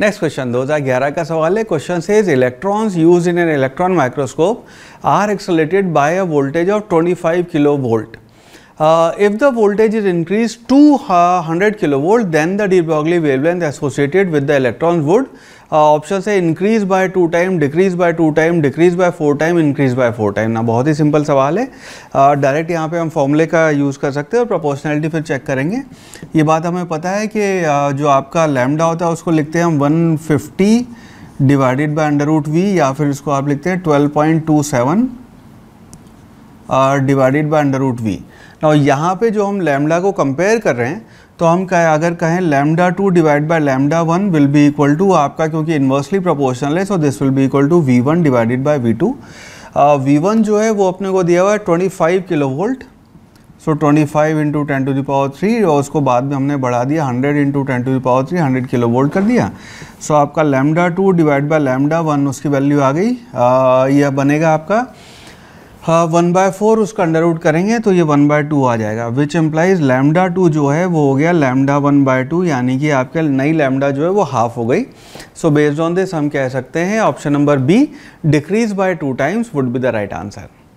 next question 2011 का सवाल है question is electrons use in an electron microscope are accelerated by a voltage of 25 kilo volt if the voltage is increase to hundred kilo kilovolt देन द de Broglie wavelength associated with the electrons would option है increase by two time decrease by two time decrease by four time increase by four time ना बहुत ही simple सवाल है direct uh, यहाँ पे हम फॉर्मूले का यूज़ कर सकते हैं और प्रोपोर्शनैलिटी फिर चेक करेंगे ये बात हमें पता है कि uh, जो आपका लैमडा होता है उसको लिखते हैं हम one fifty divided by under root V या फिर इसको आप लिखते हैं twelve point two seven divided by under root V ना यहाँ पे जो हम लैमडा को कंपेयर कर रहे हैं तो हम कहें अगर कहें lambda two divide by lambda one will be equal to आपका क्योंकि इन्वर्सली प्रोपोर्शनल है so this will be equal to V one divided by V two V one जो है वो अपने को दिया हुआ है twenty five kilo volt so twenty five into ten to power three और उसको बाद में हमने बढ़ा दिया hundred into ten to power three hundred kilo volt कर दिया सो so, आपका lambda two divide by lambda one उसकी वैल्यू आ गई uh, यह बनेगा आपका वन बाय फोर उसका अंडर रूट करेंगे तो ये वन बाय टू आ जाएगा विच एम्प्लाइज लैमडा टू जो है वो हो गया लैमडा वन बाय टू यानी कि आपके नई लैमडा जो है वो हाफ हो गई सो बेस्ड ऑन दिस हम कह सकते हैं option number B decrease by two times would be the right answer